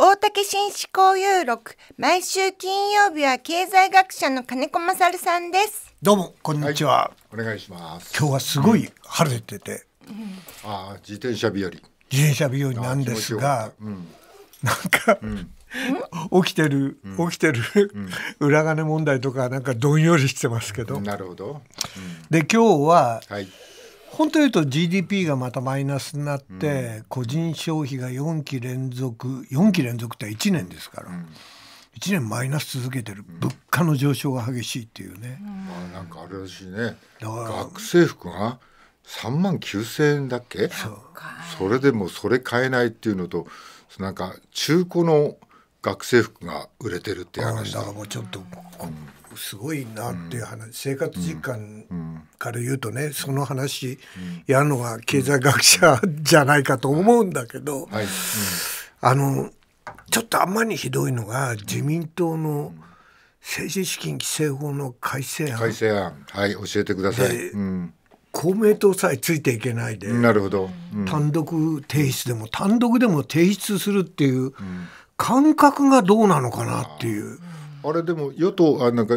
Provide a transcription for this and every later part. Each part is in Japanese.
大竹紳士交友録毎週金曜日は経済学者の金子勝さんですどうもこんにちは、はい、お願いします今日はすごい晴れてて、うん、あ自転車日和自転車日和なんですが、うん、なんか、うん、起きてる、起きてる、裏金問題とかなんかどんよりしてますけど、なるほど、で今日は、はい本当言うと GDP がまたマイナスになって、個人消費が4期連続4期連続って1年ですから、う1年マイナス続けてる、物価の上昇が激しいっていうね、まあ、なんかあれらしいね学生服が3万9,000円だっけそれでもそれ買えないっていうのとなんか中古の学生服が売れてるって話だからもうちょっと、すごいなっていう話、生活実感、から言うとねその話やるのは経済学者じゃないかと思うんだけど、はいあのちょっとあんまりひどいのが自民党の政治資金規正法の改正案。改正案はい教えてください、うん、公明党さえついていけないでなるほど、うん、単独提出でも単独でも提出するっていう感覚がどうなのかなっていう。あれでも与党あなんか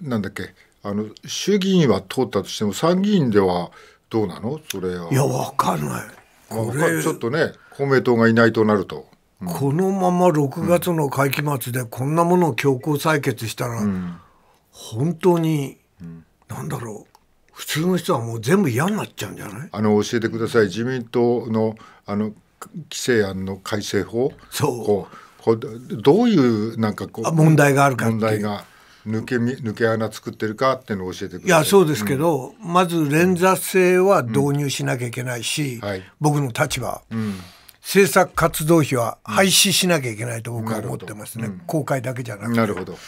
なんだっけあの衆議院は通ったとしても参議院ではどうなのそれはいやわかんないこれちょっとね公明党がいないとなると、うん、このまま6月の会期末でこんなものを強行採決したら、うん、本当に、うん、なんだろう普通の人はもう全部嫌になっちゃうんじゃないあの教えてください自民党のあの規制案の改正法そうこうどういうなんかこう問題があるか問題が抜け抜け穴作ってるかっていうのを教えてくださいいやそうですけど、うん、まず連座制は導入しなきゃいけないし、うんはい、僕の立場、うん、政策活動費は廃止しなきゃいけないと僕は思ってますね、公開だけじゃなくてなるほど、はい、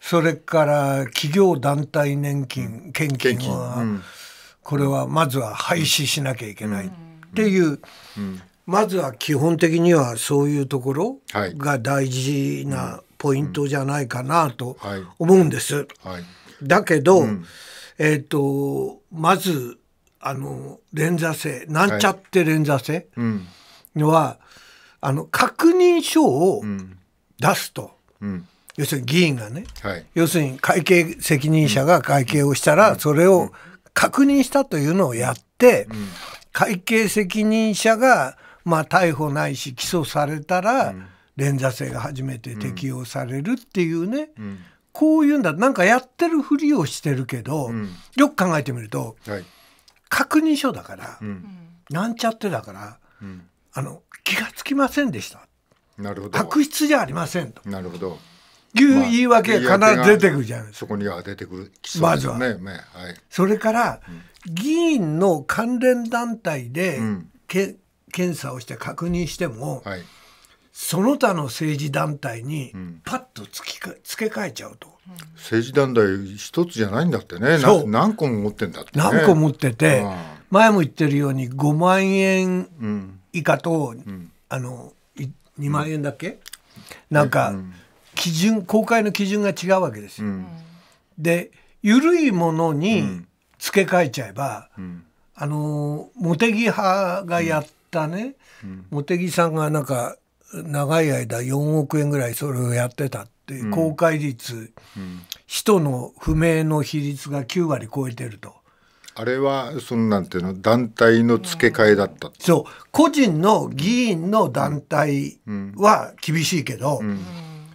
それから企業団体年金献金は、これはまずは廃止しなきゃいけないっていう、まずは基本的にはそういうところが大事なポイントじゃないかなと思うんです。はいはい、だけど、うん、えーと、まずあの連座制なんちゃって連座制のは、はいうん、あの確認書を出すと、うん、要するに議員がね、要するに会計責任者が会計をしたら、それを確認したというのをやって、会計責任者が、まあ、逮捕ないし起訴されたら、連座制が初めて適用されるっていうね、うん、こういうんだなんかやってるふりをしてるけど、うん、よく考えてみると、はい、確認書だから、なんちゃってだから、あの気が付きませんでした。なるほど悪質じゃありませんと。なるほどいう言い訳が必ず出てくるじゃないですか。そこには出てくる、ね、まずは、ねはい、それから、うん、議員の関連団体で、うん、け検査をして確認しても、はい、その他の政治団体にパッとつきか、付け替えちゃうと。政治団体一つじゃないんだってねそう何個も持ってんだって、ね、何個持ってて、前も言ってるように5万円以下と、うん、あの2万円だっけ、うん、なんか、基準公開の基準が違うわけですよ。うん、で緩いものに付け替えちゃえば、あの茂木派がやったね、茂木さんがなんか長い間4億円ぐらいそれをやってたって公開率、人の不明の比率が9割超えてると。あれはそのなんていうの団体の付け替えだったそう個人の議員の団体は厳しいけど、うんうん、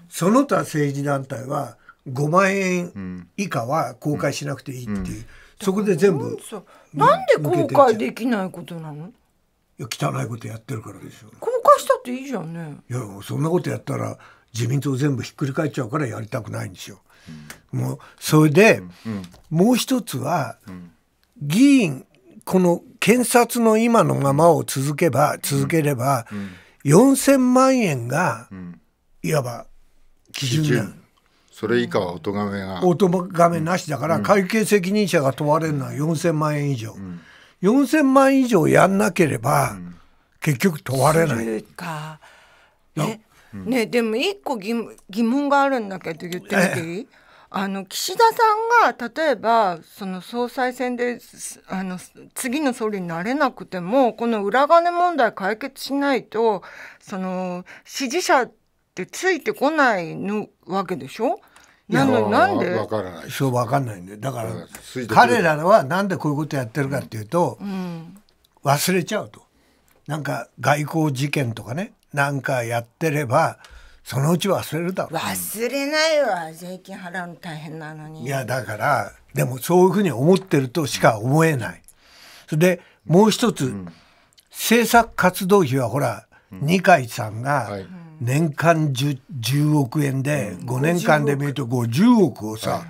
その他政治団体は5万円以下は公開しなくていいっていう、うん、そこで全部なんで公開できないことなの汚いことやってるからでしょ公ていいじゃんねいやそんなことやったら自民党全部ひっくり返っちゃうからやりたくないんですよ、うん、もうそれで、もう一つは、議員この検察の今のままを続けば続ければ、うんうん、4,000万円が、いわば基準なそれ以下はおとがめがおとがめなしだから、会計責任者が問われるのは4,000万円以上、うん、4,000万円以上やんなければ、うん、結局問われない。かねうん、でも一個疑疑問があるんだけど言ってみていい、あの岸田さんが例えばその総裁選であの次の総理になれなくてもこの裏金問題解決しないとその支持者ってついてこないのわけでしょなのなんで分からないそう分かんないんでだから彼らはなんでこういうことやってるかっていうと、うん、忘れちゃうと。なんか外交事件とかねなんかやってればそのうち忘れるだろう忘れないわ税金払うの大変なのにいやだからでもそういうふうに思ってるとしか思えないそれでもう一つ、うん、政策活動費はほら、うん、二階さんが年間 10,、10億円で、5年間で見ると50億をさ、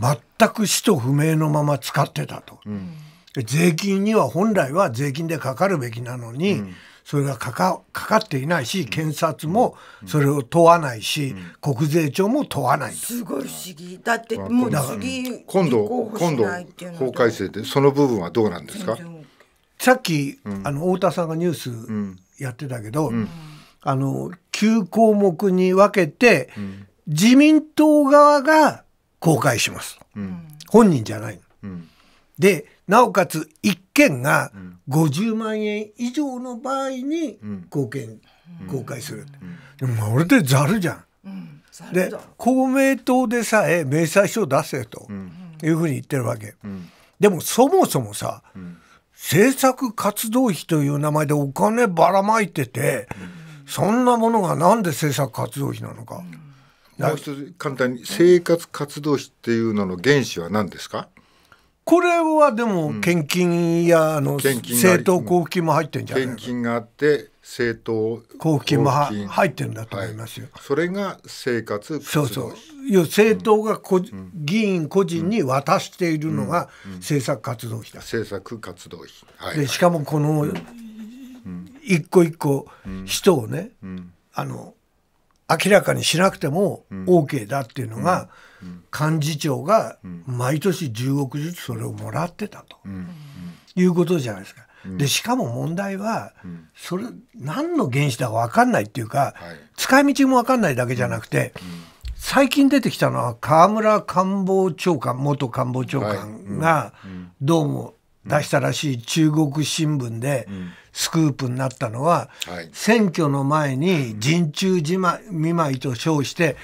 全く使途不明のまま使ってたと。う税金には本来は税金でかかるべきなのに、それがかかかかっていないし検察もそれを問わないし、国税庁も問わないすごい不思議だってもう次今度今度法改正でその部分はどうなんですかさっき、あの太田さんがニュースやってたけど、あの9項目に分けて、自民党側が公開します、本人じゃない、でなおかつ1件が50万円以上の場合に貢献、公開する、でも俺でざるじゃん。で公明党でさえ明細書を出せというふうに言ってるわけ。でもそもそもさ、政策活動費という名前でお金ばらまいてて、そんなものがなんで政策活動費なのか。もう一つ簡単に生活活動費っていうのの原資は何ですか、これはでも献金や、あの政党交付金も入ってんじゃない献金があって政党交付金も入ってるんだと思いますよ、はい、それが生活そうそう要政党がこ、うん、議員個人に渡しているのが政策活動費だ、政策活動費、はい、でしかもこの一個一個人をね、うんうん、あの明らかにしなくても OK だっていうのが、幹事長が毎年10億ずつそれをもらってたと、いうことじゃないですか。でしかも問題は、それ何の原資だか分かんないっていうか、使い道も分かんないだけじゃなくて、最近出てきたのは河村官房長官元官房長官がどうも出したらしい中国新聞でスクープになったのは、選挙の前に陣中じま見舞いと称して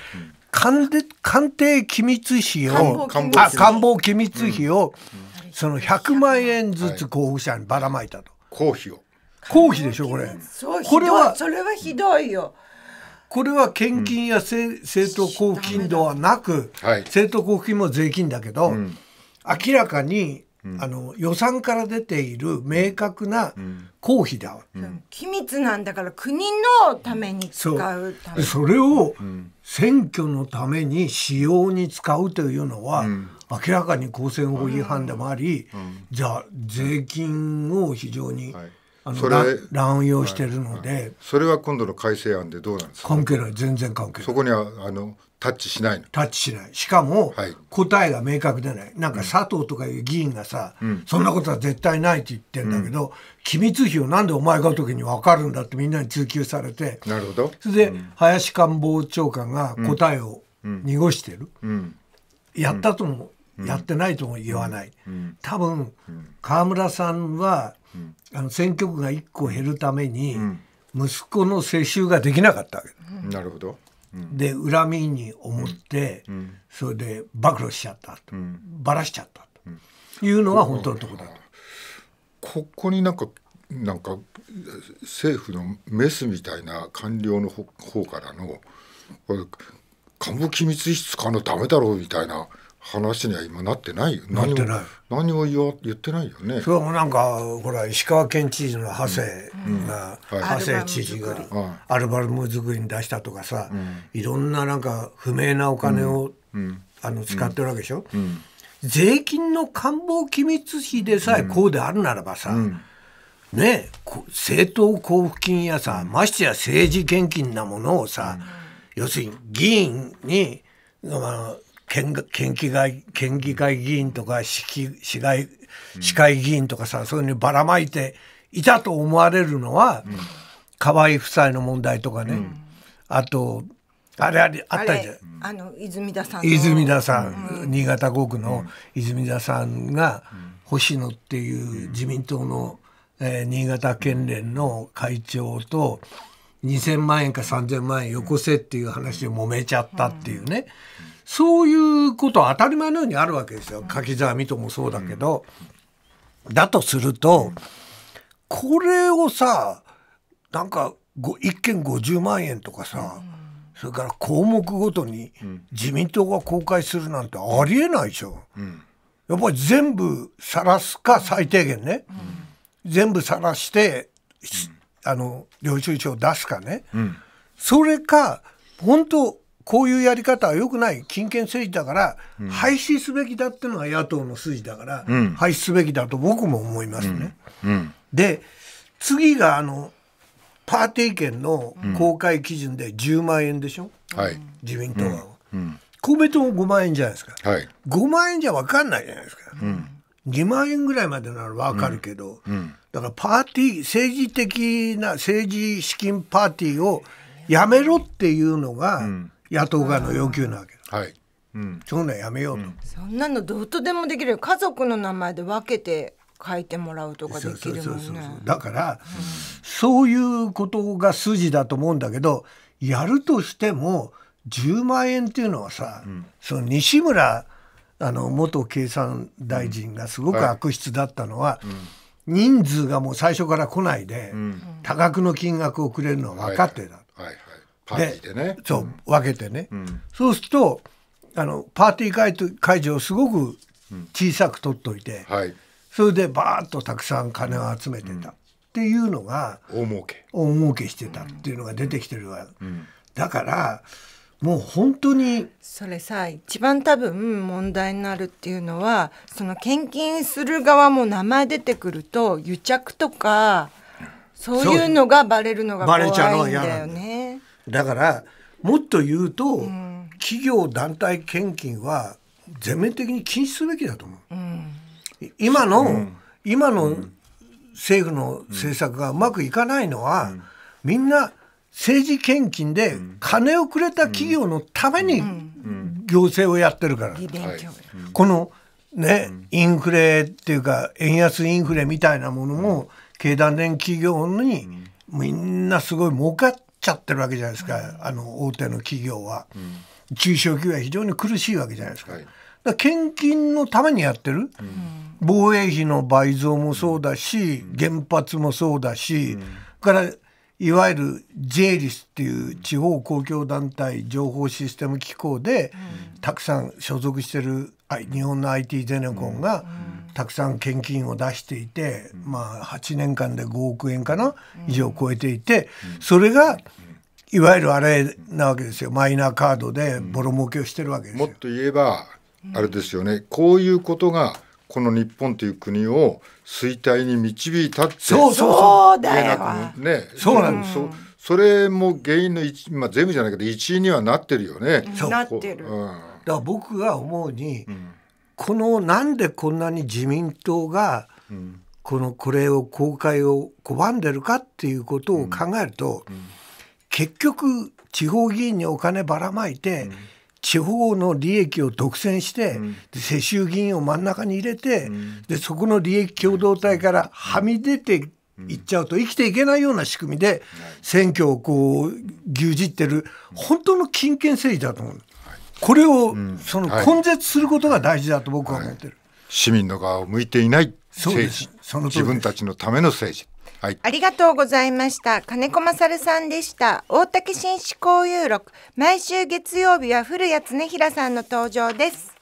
官で官邸機密費を官房機密費を、その100万円ずつ候補者にばらまいたと。公費を公費でしょこれこれはそれはひどいよ。これは献金や政党交付金ではなく、政党交付金も税金だけど、明らかにあの予算から出ている明確な公費だ、うん機密なんだから国のために使うためそれを選挙のために使用に使うというのは、明らかに公選法違反でもあり、じゃあ税金を非常に、はい、あ乱用してるので、はいはい、それは今度の改正案でどうなんですか関係ない全然関係ないそこにはあのタッチしないのタッチしないしかも、答えが明確でないなんか佐藤とかいう議員がさ、うん、そんなことは絶対ないって言ってんだけど、うん、機密費をなんでお前が時に分かるんだってみんなに追及されてなるほどそれで、うん、林官房長官が答えを濁してる、やったとも、やってないとも言わない、多分、河村さんは、あの選挙区が1個減るために、息子の世襲ができなかったわけ、なるほどで恨みに思って、それで暴露しちゃったと、ばらしちゃったというのが本当のところだと。ここになんかなんか政府のメスみたいな官僚の方からのこれ幹部機密室かうのためだろうみたいな話には今なってないよ何も何を言言ってないよねそうもなんかほら石川県知事の長谷が、うんうんはい、長谷知事がアルバム作りに出したとかさ、うん、いろんななんか不明なお金を、あの使ってるわけでしょ、税金の官房機密費でさえこうであるならばさ、ね政党交付金やさましてや政治献金なものをさ、要するに議員に、まあ、県県議会県議会議員とか市市市会議員とかさ、そういうのにばらまいていたと思われるのは、うん、河合夫妻の問題とかね、うん、あとあれあれあったじゃんあの泉田さん泉田さん、うん、新潟5区の泉田さんが、星野っていう自民党の、えー、新潟県連の会長と、2,000万円か3,000万円よこせっていう話で揉めちゃったっていうね、そういうことは当たり前のようにあるわけですよ柿沢美ともそうだけど。だとするとこれをさなんか1件50万円とかさ、それから項目ごとに自民党が公開するなんてありえないでしょ。やっぱり全部晒すか最低限ね、全部晒して、あの領収書を出すかね、うん、それか本当こういうやり方はよくない金権政治だから、うん、廃止すべきだっていうのが野党の筋だから、うん、廃止すべきだと僕も思いますね。で次があのパーティー券の公開基準で10万円でしょ、はい、自民党は。公明党も5万円じゃないですか、はい、5万円じゃ分かんないじゃないですか、うん、2万円ぐらいまでなら分かるけど、うんだからパーティー政治的な政治資金パーティーをやめろっていうのが野党側の要求なわけだ、うん、はいうん、そのやめようと、うん、そんなのどうとでもできる家族の名前で分けて書いてもらうとかできるもんねだから、うん、そういうことが筋だと思うんだけどやるとしても10万円っていうのはさ、その西村あの元経産大臣がすごく悪質だったのは、はい人数がもう最初から来ないで、多額の金額をくれるのは分かってた。はいはいパーティーでね。そう、分けてね。そうするとあのパーティー会会場をすごく小さく取っといて、はい、それでバーッとたくさん金を集めてたっていうのが、大儲け大儲けしてたっていうのが出てきてるわ、だからもう本当にそれさ一番多分問題になるっていうのはその献金する側も名前出てくると癒着とかそういうのがバレるのが怖いんだよね。だからもっと言うと、うん、企業団体献金は全面的に禁止すべきだと思う。うん、今の、うん、今の政府の政策がうまくいかないのは、みんな政治献金で金をくれた企業のために行政をやってるから、このね、インフレっていうか円安インフレみたいなものも経団連企業にみんなすごい儲かっちゃってるわけじゃないですか、あの大手の企業は、中小企業は非常に苦しいわけじゃないですか。だ献金のためにやってる、防衛費の倍増もそうだし、原発もそうだし、からいわゆる J リスっていう地方公共団体情報システム機構で、たくさん所属してる日本の IT ゼネコンがたくさん献金を出していて、まあ、8年間で5億円かな以上超えていてそれがいわゆるあれなわけですよマイナーカードでボロ儲けをしてるわけですよ。もっと言えばあれですよねこういうことがこの日本という国を衰退に導いたってそうそうだよ、ね、そうなんです、うそれも原因の一、まあ、全部じゃないけど一因にはなってるよね。なってる、うん、だから僕が思うに、うん、このなんでこんなに自民党が、うん、このこれを公開を拒んでるかっていうことを考えると、うん結局地方議員にお金ばらまいて、うん地方の利益を独占して、うん、世襲議員を真ん中に入れて、うん、でそこの利益共同体からはみ出ていっちゃうと生きていけないような仕組みで選挙をこう牛耳ってる本当の金権政治だと思う、これをその根絶することが大事だと僕は思ってる、はいはい、市民の側を向いていない政治自分たちのための政治はい、ありがとうございました金子勝さんでした大竹紳士交友録毎週月曜日は古谷恒平さんの登場です